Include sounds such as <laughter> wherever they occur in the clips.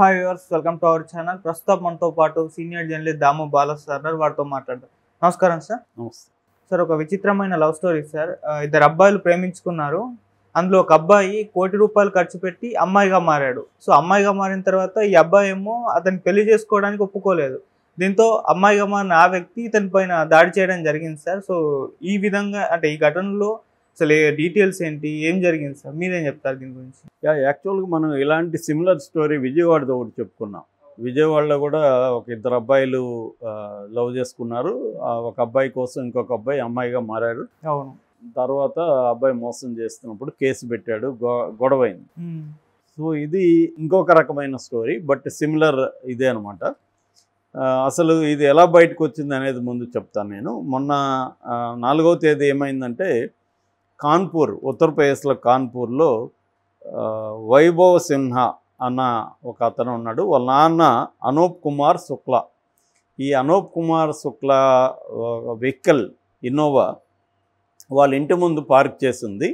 hi viewers welcome to our channel ప్రస్తుతం మనతో పాటు senior journalist Damu Bala sir వారితో మాట్లాడతారు నమస్కారం సార్ నమస్తే సార్ ఒక విచిత్రమైన లవ్ స్టోరీ సార్ ఇద్దరు అబ్బాయిలు ప్రేమించుకున్నారు అందులో ఒక అబ్బాయి కోటి రూపాయలు ఖర్చు పెట్టి అమ్మాయిగా మారాడు సో అమ్మాయిగా మారిన తర్వాత ఈ అబ్బాయి ఏమో అతను పెళ్లి చేసుకోవడానికి ఒప్పుకోలేదు దీంతో అమ్మాయిగా మారిన ఆ వ్యక్తి ఇతని పైన దాడి చేయడం జరిగింది సార్ సో ఈ విధంగా అంటే ఈ ఘటనలో అసలు డీటెయిల్స్ ఏంటి ఏం జరిగింది సార్ మీరేం చెప్తారు దీని గురించి యా యాక్చువల్గా మనం ఇలాంటి సిమిలర్ స్టోరీ విజయవాడతో ఒకటి చెప్పుకున్నాం విజయవాడలో కూడా ఒక ఇద్దరు అబ్బాయిలు లవ్ చేసుకున్నారు ఒక అబ్బాయి కోసం ఇంకొక అబ్బాయి అమ్మాయిగా మారాడు అవును తర్వాత అబ్బాయి మోసం చేస్తున్నప్పుడు కేసు పెట్టాడు గొడవైంది సో ఇది ఇంకొక రకమైన స్టోరీ బట్ సిమిలర్ ఇదే అనమాట అసలు ఇది ఎలా బయటకు వచ్చింది అనేది ముందు చెప్తాను నేను మొన్న నాలుగవ తేదీ ఏమైందంటే కాన్పూర్ ఉత్తరప్రదేశ్లో కాన్పూర్లో వైభవ్ సిన్హా అన్న ఒక అతను ఉన్నాడు వాళ్ళ నాన్న అనూప్ కుమార్ శుక్లా ఈ అనూప్ కుమార్ శుక్లా వెహికల్ ఇన్నోవా వాళ్ళ ఇంటి ముందు పార్క్ చేసింది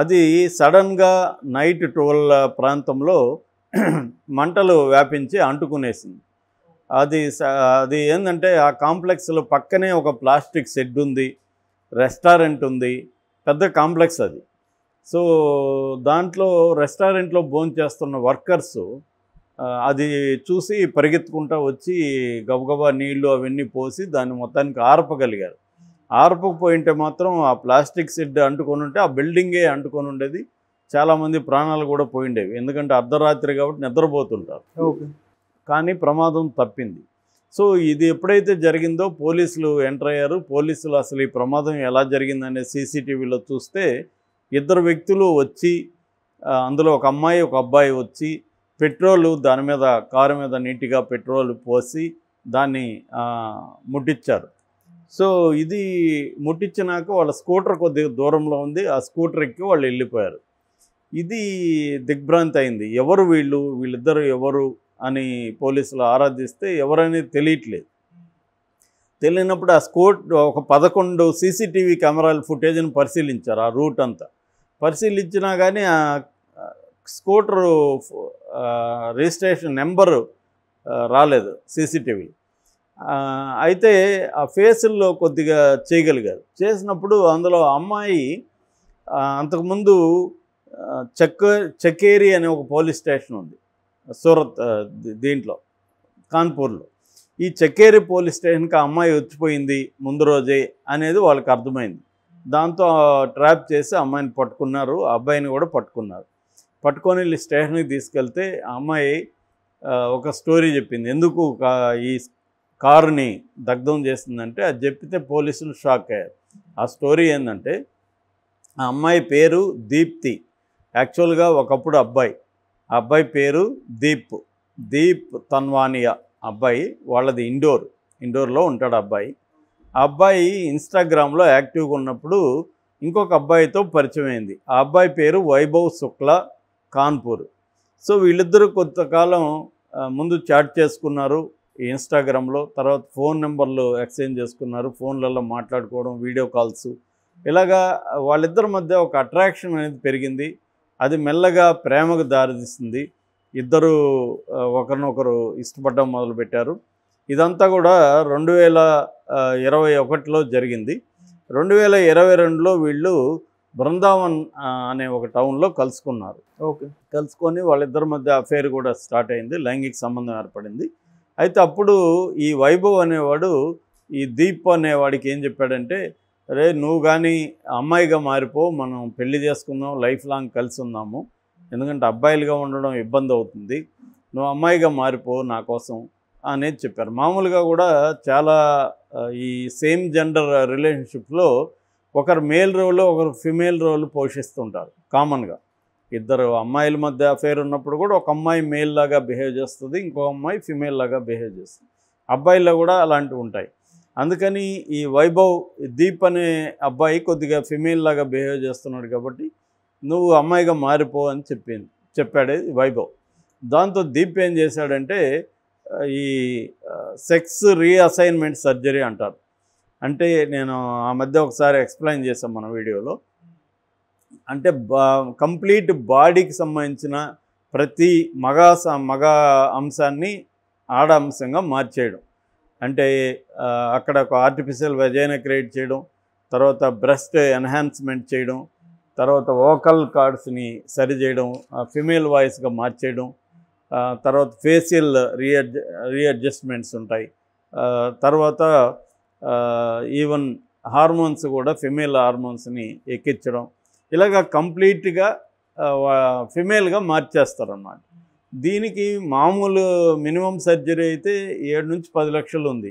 అది సడన్గా నైట్ ట్వెల్వ్ ప్రాంతంలో <clears throat> మంటలు వ్యాపించి అంటుకునేసింది అది అది ఏంటంటే ఆ కాంప్లెక్స్లో పక్కనే ఒక ప్లాస్టిక్ షెడ్ ఉంది రెస్టారెంట్ ఉంది పెద్ద కాంప్లెక్స్ అది సో దాంట్లో రెస్టారెంట్లో భోంచేస్తున్న వర్కర్స్ అది చూసి పరిగెత్తుకుంటా వచ్చి గబగబా నీళ్లు అవన్నీ పోసి దాన్ని మొత్తానికి ఆర్పగలిగారు ఆర్పకపోయింటే మాత్రం ఆ ప్లాస్టిక్ సిడ్ అంటుకొని ఉంటే ఆ బిల్డింగే అంటుకొని ఉండేది చాలామంది ప్రాణాలు కూడా పోయిండేవి ఎందుకంటే అర్ధరాత్రి కాబట్టి నిద్రపోతుంటారు కానీ ప్రమాదం తప్పింది సో ఇది ఎప్పుడైతే జరిగిందో పోలీసులు ఎంటర్ అయ్యారు పోలీసులు అసలు ఈ ప్రమాదం ఎలా జరిగిందనే సీసీటీవీలో చూస్తే ఇద్దరు వ్యక్తులు వచ్చి అందులో ఒక అమ్మాయి ఒక అబ్బాయి వచ్చి పెట్రోలు దాని మీద కారు మీద నీట్గా పెట్రోల్ పోసి దాన్ని ముట్టించారు సో ఇది ముట్టించినాక వాళ్ళ స్కూటర్ కొద్దిగా దూరంలో ఉంది ఆ స్కూటర్ ఎక్కి వాళ్ళు వెళ్ళిపోయారు ఇది దిగ్భ్రాంతి అయింది ఎవరు వీళ్ళు వీళ్ళిద్దరు ఎవరు అని పోలీసులు ఆరాధిస్తే ఎవరనేది తెలియట్లేదు తెలియనప్పుడు ఆ స్కోట్ ఒక పదకొండు సీసీటీవీ కెమెరాల ఫుటేజ్ని పరిశీలించారు ఆ రూట్ అంతా పరిశీలించినా కానీ ఆ స్కూటరు రిజిస్ట్రేషన్ నెంబరు రాలేదు సీసీటీవీ అయితే ఆ ఫేసుల్లో కొద్దిగా చేయగలిగారు చేసినప్పుడు అందులో అమ్మాయి అంతకుముందు చెక్క చెక్కేరి అనే ఒక పోలీస్ స్టేషన్ ఉంది సూరత్ దీంట్లో కాన్పూర్లో ఈ చక్కేరి పోలీస్ స్టేషన్కి అమ్మాయి వచ్చిపోయింది ముందు రోజే అనేది వాళ్ళకి అర్థమైంది దాంతో ట్రాప్ చేసి అమ్మాయిని పట్టుకున్నారు అబ్బాయిని కూడా పట్టుకున్నారు పట్టుకొని వెళ్ళి స్టేషన్కి తీసుకెళ్తే అమ్మాయి ఒక స్టోరీ చెప్పింది ఎందుకు ఈ కారుని దగ్ధం చేసిందంటే అది చెప్పితే పోలీసులు షాక్ అయ్యారు ఆ స్టోరీ ఏంటంటే ఆ అమ్మాయి పేరు దీప్తి యాక్చువల్గా ఒకప్పుడు అబ్బాయి అబ్బాయి పేరు దీప్ దీప్ తన్వానియా అబ్బాయి వాళ్ళది ఇండోర్ ఇండోర్లో ఉంటాడు అబ్బాయి అబ్బాయి ఇన్స్టాగ్రామ్లో యాక్టివ్గా ఉన్నప్పుడు ఇంకొక అబ్బాయితో పరిచయం అయింది ఆ అబ్బాయి పేరు వైభవ్ శుక్లా కాన్పూర్ సో వీళ్ళిద్దరూ కొంతకాలం ముందు చాట్ చేసుకున్నారు ఇన్స్టాగ్రామ్లో తర్వాత ఫోన్ నెంబర్లు ఎక్స్చేంజ్ చేసుకున్నారు ఫోన్లలో మాట్లాడుకోవడం వీడియో కాల్స్ ఇలాగా వాళ్ళిద్దరి మధ్య ఒక అట్రాక్షన్ అనేది పెరిగింది అది మెల్లగా ప్రేమకు దారితీసింది ఇద్దరు ఒకరినొకరు ఇష్టపడడం మొదలుపెట్టారు ఇదంతా కూడా రెండు వేల ఇరవై ఒకటిలో జరిగింది రెండు వేల ఇరవై రెండులో వీళ్ళు బృందావన్ అనే ఒక టౌన్లో కలుసుకున్నారు ఓకే కలుసుకొని వాళ్ళిద్దరి మధ్య అఫేర్ కూడా స్టార్ట్ అయింది లైంగిక సంబంధం ఏర్పడింది అయితే అప్పుడు ఈ వైభవ్ అనేవాడు ఈ దీప్ అనేవాడికి ఏం చెప్పాడంటే రే నువ్వు కానీ అమ్మాయిగా మారిపో మనం పెళ్లి చేసుకుందాం లైఫ్ లాంగ్ కలిసి ఉన్నాము ఎందుకంటే అబ్బాయిలుగా ఉండడం ఇబ్బంది అవుతుంది నువ్వు అమ్మాయిగా మారిపో నా కోసం అనేది చెప్పారు మామూలుగా కూడా చాలా ఈ సేమ్ జెండర్ రిలేషన్షిప్లో ఒకరు మేల్ రోల్ ఒకరు ఫిమేల్ రోల్ పోషిస్తుంటారు కామన్గా ఇద్దరు అమ్మాయిల మధ్య అఫేర్ ఉన్నప్పుడు కూడా ఒక అమ్మాయి మేల్ లాగా బిహేవ్ చేస్తుంది ఇంకో అమ్మాయి ఫిమేల్ లాగా బిహేవ్ చేస్తుంది అబ్బాయిల్లో కూడా అలాంటివి ఉంటాయి అందుకని ఈ వైభవ్ దీప్ అనే అబ్బాయి కొద్దిగా ఫిమేల్ లాగా బిహేవ్ చేస్తున్నాడు కాబట్టి నువ్వు అమ్మాయిగా మారిపో అని చెప్పింది చెప్పాడే వైభవ్ దాంతో దీప్ ఏం చేశాడంటే ఈ సెక్స్ రీఅసైన్మెంట్ సర్జరీ అంటారు అంటే నేను ఆ మధ్య ఒకసారి ఎక్స్ప్లెయిన్ చేశాం మన వీడియోలో అంటే కంప్లీట్ బాడీకి సంబంధించిన ప్రతి మగ మగ అంశాన్ని ఆడ అంశంగా మార్చేయడం అంటే అక్కడ ఒక ఆర్టిఫిషియల్ వెజైనా క్రియేట్ చేయడం తర్వాత బ్రెస్ట్ ఎన్హాన్స్మెంట్ చేయడం తర్వాత వోకల్ కార్డ్స్ని సరిచేయడం ఫిమేల్ వాయిస్గా మార్చేయడం తర్వాత ఫేషియల్ రీఅడ్జ రీఅడ్జస్ట్మెంట్స్ ఉంటాయి తర్వాత ఈవెన్ హార్మోన్స్ కూడా ఫిమేల్ హార్మోన్స్ని ఎక్కించడం ఇలాగ కంప్లీట్గా ఫిమేల్గా మార్చేస్తారన్నమాట దీనికి మామూలు మినిమం సర్జరీ అయితే ఏడు నుంచి పది లక్షలు ఉంది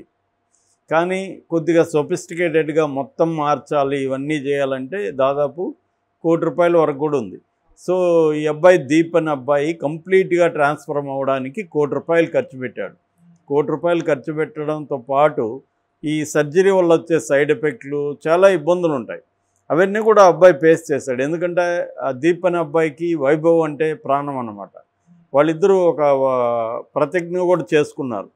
కానీ కొద్దిగా సొఫిస్టికేటెడ్గా మొత్తం మార్చాలి ఇవన్నీ చేయాలంటే దాదాపు కోటి రూపాయల వరకు కూడా ఉంది సో ఈ అబ్బాయి దీప్ అనే అబ్బాయి కంప్లీట్గా ట్రాన్స్ఫర్మ్ అవ్వడానికి కోటి రూపాయలు ఖర్చు పెట్టాడు కోటి రూపాయలు ఖర్చు పెట్టడంతో పాటు ఈ సర్జరీ వల్ల వచ్చే సైడ్ ఎఫెక్ట్లు చాలా ఇబ్బందులు ఉంటాయి అవన్నీ కూడా అబ్బాయి ఫేస్ చేశాడు ఎందుకంటే ఆ దీప్ అబ్బాయికి వైభవ్ అంటే ప్రాణం అన్నమాట వాళ్ళిద్దరూ ఒక ప్రతిజ్ఞ కూడా చేసుకున్నారు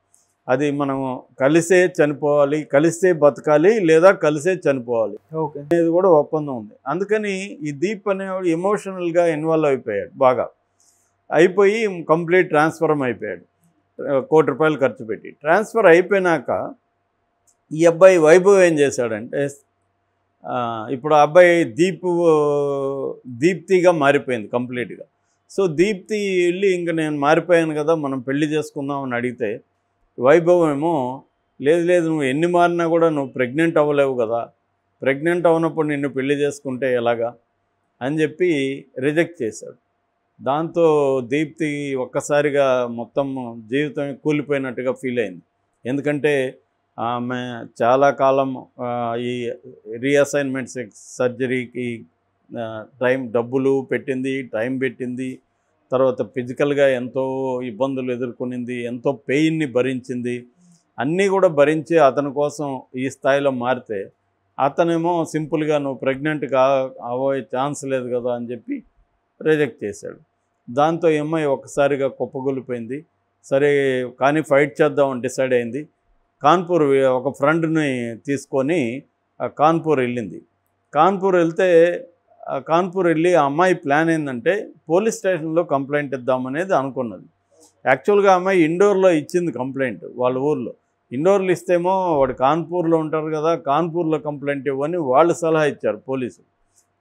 అది మనం కలిసే చనిపోవాలి కలిస్తే బతకాలి లేదా కలిసే చనిపోవాలి అనేది కూడా ఒప్పందం ఉంది అందుకని ఈ దీప్ అనేవాడు ఎమోషనల్గా ఇన్వాల్వ్ అయిపోయాడు బాగా అయిపోయి కంప్లీట్ ట్రాన్స్ఫర్మ్ అయిపోయాడు కోటి రూపాయలు ఖర్చు పెట్టి ట్రాన్స్ఫర్ అయిపోయినాక ఈ అబ్బాయి వైభవ్ ఏం చేశాడంటే ఇప్పుడు అబ్బాయి దీప్ దీప్తిగా మారిపోయింది కంప్లీట్గా సో దీప్తి వెళ్ళి ఇంక నేను మారిపోయాను కదా మనం పెళ్లి చేసుకుందాం అని అడిగితే వైభవం ఏమో లేదు లేదు నువ్వు ఎన్ని మారినా కూడా నువ్వు ప్రెగ్నెంట్ అవ్వలేవు కదా ప్రెగ్నెంట్ అవ్వనప్పుడు నిన్ను పెళ్లి చేసుకుంటే ఎలాగా అని చెప్పి రిజెక్ట్ చేశాడు దాంతో దీప్తి ఒక్కసారిగా మొత్తం జీవితం కూలిపోయినట్టుగా ఫీల్ అయింది ఎందుకంటే ఆమె చాలా కాలం ఈ రీఅసైన్మెంట్ సర్జరీకి టైం డబ్బులు పెట్టింది టైం పెట్టింది తర్వాత ఫిజికల్గా ఎంతో ఇబ్బందులు ఎదుర్కొనింది ఎంతో పెయిన్ని భరించింది అన్నీ కూడా భరించి అతని కోసం ఈ స్థాయిలో మారితే అతనేమో సింపుల్గా నువ్వు ప్రెగ్నెంట్ కా అవోయే ఛాన్స్ లేదు కదా అని చెప్పి రిజెక్ట్ చేశాడు దాంతో ఏమై ఒక్కసారిగా కుప్పగొలిపోయింది సరే కానీ ఫైట్ చేద్దామని డిసైడ్ అయింది కాన్పూర్ ఒక ఫ్రెండ్ని తీసుకొని కాన్పూర్ వెళ్ళింది కాన్పూర్ వెళ్తే కాన్పూర్ వెళ్ళి ఆ అమ్మాయి ప్లాన్ ఏంటంటే పోలీస్ స్టేషన్లో కంప్లైంట్ ఇద్దామనేది అనుకున్నది యాక్చువల్గా అమ్మాయి ఇండోర్లో ఇచ్చింది కంప్లైంట్ వాళ్ళ ఊర్లో ఇండోర్లు ఇస్తేమో వాడు కాన్పూర్లో ఉంటారు కదా కాన్పూర్లో కంప్లైంట్ ఇవ్వని వాళ్ళు సలహా ఇచ్చారు పోలీసు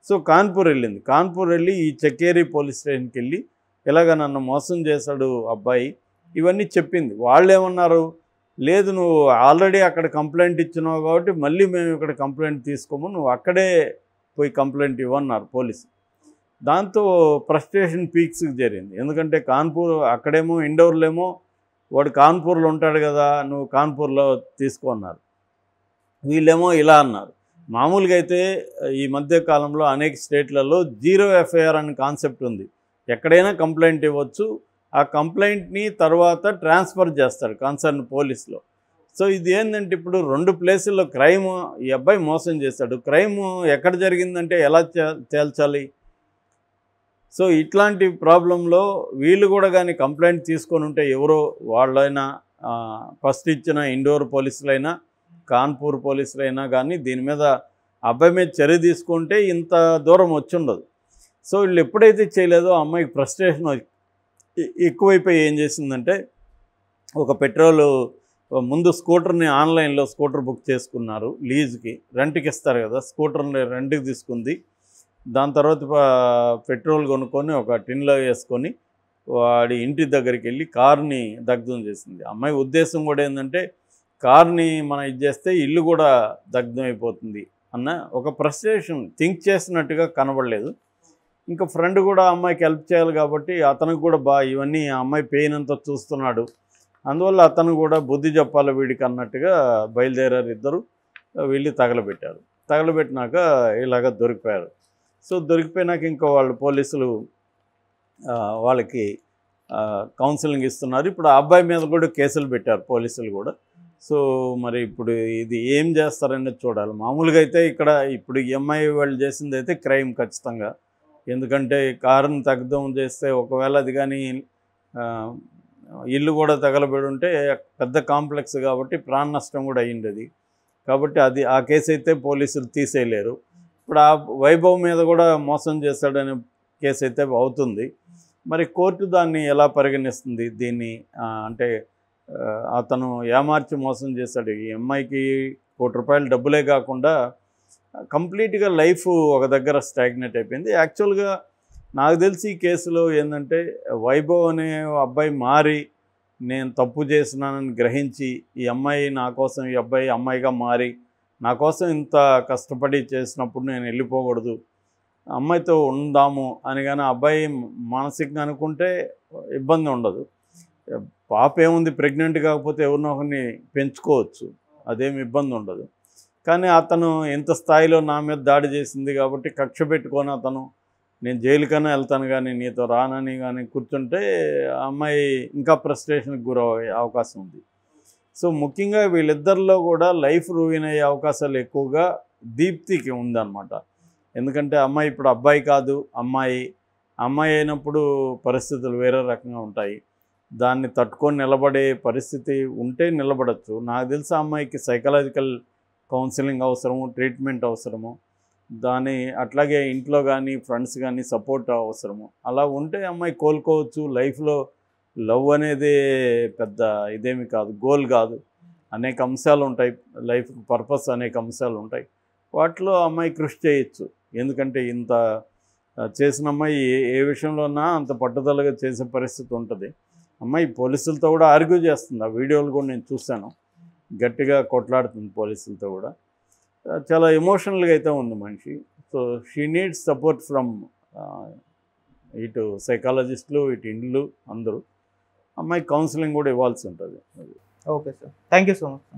సో కాన్పూర్ వెళ్ళింది కాన్పూర్ వెళ్ళి ఈ చెక్కేరి పోలీస్ స్టేషన్కి వెళ్ళి ఇలాగ నన్ను మోసం చేశాడు అబ్బాయి ఇవన్నీ చెప్పింది వాళ్ళు ఏమన్నారు లేదు నువ్వు ఆల్రెడీ అక్కడ కంప్లైంట్ ఇచ్చినావు కాబట్టి మళ్ళీ మేము ఇక్కడ కంప్లైంట్ తీసుకోము నువ్వు అక్కడే పోయి కంప్లైంట్ ఇవ్వన్నారు పోలీసు దాంతో ఫ్రస్ట్రేషన్ పీక్స్ జరిగింది ఎందుకంటే కాన్పూర్ అక్కడేమో ఇండోర్లేమో వాడు కాన్పూర్లో ఉంటాడు కదా నువ్వు కాన్పూర్లో తీసుకున్నారు వీళ్ళేమో ఇలా అన్నారు మామూలుగా అయితే ఈ మధ్య కాలంలో అనేక స్టేట్లలో జీరో ఎఫ్ఐఆర్ అనే కాన్సెప్ట్ ఉంది ఎక్కడైనా కంప్లైంట్ ఇవ్వచ్చు ఆ కంప్లైంట్ని తర్వాత ట్రాన్స్ఫర్ చేస్తారు కన్సర్న్ పోలీస్లో సో ఇది ఏంటంటే ఇప్పుడు రెండు ప్లేసుల్లో క్రైమ్ ఈ అబ్బాయి మోసం చేశాడు క్రైమ్ ఎక్కడ జరిగిందంటే ఎలా తేల్చాలి సో ఇట్లాంటి ప్రాబ్లంలో వీళ్ళు కూడా కానీ కంప్లైంట్ తీసుకొని ఉంటే ఎవరో వాళ్ళైనా ఫస్ట్ ఇచ్చిన ఇండోర్ పోలీసులైనా కాన్పూర్ పోలీసులైనా కానీ దీని మీద అబ్బాయి మీద చర్య తీసుకుంటే ఇంత దూరం వచ్చుండదు సో వీళ్ళు ఎప్పుడైతే చేయలేదో అమ్మాయికి ఫ్రస్ట్రేషన్ ఎక్కువైపోయి ఏం చేసిందంటే ఒక పెట్రోలు ముందు స్కూటర్ని ఆన్లైన్లో స్కూటర్ బుక్ చేసుకున్నారు లీజుకి రెంట్కి ఇస్తారు కదా స్కూటర్ని రెంట్కి తీసుకుంది దాని తర్వాత పెట్రోల్ కొనుక్కొని ఒక టిన్లో వేసుకొని వాడి ఇంటి దగ్గరికి వెళ్ళి కార్ని దగ్ధం చేసింది అమ్మాయి ఉద్దేశం కూడా ఏంటంటే కార్ని మనం ఇది చేస్తే ఇల్లు కూడా దగ్ధం అయిపోతుంది అన్న ఒక ప్రస్టేషన్ థింక్ చేసినట్టుగా కనబడలేదు ఇంకా ఫ్రెండ్ కూడా అమ్మాయికి హెల్ప్ చేయాలి కాబట్టి అతనికి కూడా బా ఇవన్నీ ఆ అమ్మాయి పెయిన్ అంతా చూస్తున్నాడు అందువల్ల అతను కూడా బుద్ధి చెప్పాలి వీడికి అన్నట్టుగా బయలుదేరారు ఇద్దరు వెళ్ళి తగలబెట్టారు తగలబెట్టినాక ఇలాగ దొరికిపోయారు సో దొరికిపోయినాక ఇంకా వాళ్ళు పోలీసులు వాళ్ళకి కౌన్సిలింగ్ ఇస్తున్నారు ఇప్పుడు ఆ అబ్బాయి మీద కూడా కేసులు పెట్టారు పోలీసులు కూడా సో మరి ఇప్పుడు ఇది ఏం చేస్తారనేది చూడాలి మామూలుగా అయితే ఇక్కడ ఇప్పుడు ఎంఐ e వాళ్ళు చేసింది అయితే క్రైమ్ ఖచ్చితంగా ఎందుకంటే కారుని తగ్గుదం చేస్తే ఒకవేళ అది కానీ ఇల్లు కూడా తగలబడి ఉంటే పెద్ద కాంప్లెక్స్ కాబట్టి ప్రాణ నష్టం కూడా అయ్యిండేది కాబట్టి అది ఆ కేసు అయితే పోలీసులు తీసేయలేరు ఇప్పుడు ఆ వైభవ్ మీద కూడా మోసం చేశాడనే కేసు అయితే అవుతుంది మరి కోర్టు దాన్ని ఎలా పరిగణిస్తుంది దీన్ని అంటే అతను ఏమార్చి మోసం చేశాడు ఈ అమ్మాయికి కోటి రూపాయలు డబ్బులే కాకుండా కంప్లీట్గా లైఫ్ ఒక దగ్గర స్టాగ్నేట్ అయిపోయింది యాక్చువల్గా నాకు తెలిసి ఈ కేసులో ఏంటంటే వైభవ్ అనే అబ్బాయి మారి నేను తప్పు చేసినానని గ్రహించి ఈ అమ్మాయి నా కోసం ఈ అబ్బాయి అమ్మాయిగా మారి నా కోసం ఇంత కష్టపడి చేసినప్పుడు నేను వెళ్ళిపోకూడదు అమ్మాయితో ఉందాము అని కానీ అబ్బాయి మానసికంగా అనుకుంటే ఇబ్బంది ఉండదు పాప ఏముంది ప్రెగ్నెంట్ కాకపోతే ఎవరినో ఒకరిని పెంచుకోవచ్చు అదేమి ఇబ్బంది ఉండదు కానీ అతను ఎంత స్థాయిలో నా మీద దాడి చేసింది కాబట్టి కక్ష పెట్టుకొని అతను నేను జైలుకన్నా వెళ్తాను కానీ నీతో రానని కానీ కూర్చుంటే అమ్మాయి ఇంకా ఫ్రస్ట్రేషన్కి గురయ్యే అవకాశం ఉంది సో ముఖ్యంగా వీళ్ళిద్దరిలో కూడా లైఫ్ రూయిన్ అయ్యే అవకాశాలు ఎక్కువగా దీప్తికి ఉందన్నమాట ఎందుకంటే అమ్మాయి ఇప్పుడు అబ్బాయి కాదు అమ్మాయి అమ్మాయి అయినప్పుడు పరిస్థితులు వేరే రకంగా ఉంటాయి దాన్ని తట్టుకొని నిలబడే పరిస్థితి ఉంటే నిలబడచ్చు నాకు తెలిసి అమ్మాయికి సైకలాజికల్ కౌన్సిలింగ్ అవసరము ట్రీట్మెంట్ అవసరము దాని అట్లాగే ఇంట్లో కానీ ఫ్రెండ్స్ కానీ సపోర్ట్ అవసరము అలా ఉంటే అమ్మాయి కోలుకోవచ్చు లైఫ్లో లవ్ అనేది పెద్ద ఇదేమి కాదు గోల్ కాదు అనేక అంశాలు ఉంటాయి లైఫ్ పర్పస్ అనేక అంశాలు ఉంటాయి వాటిలో అమ్మాయి కృషి చేయొచ్చు ఎందుకంటే ఇంత చేసిన అమ్మాయి ఏ విషయంలోనా అంత పట్టుదలగా చేసే పరిస్థితి ఉంటుంది అమ్మాయి పోలీసులతో కూడా ఆర్గ్యూ చేస్తుంది ఆ వీడియోలు కూడా నేను చూశాను గట్టిగా కొట్లాడుతుంది పోలీసులతో కూడా చాలా ఎమోషనల్గా అయితే ఉంది మనిషి so she needs support from ఇటు సైకాలజిస్టులు ఇటు ఇండ్లు అందరూ అమ్మాయి కౌన్సిలింగ్ కూడా ఇవ్వాల్సి ఉంటుంది okay sir thank so much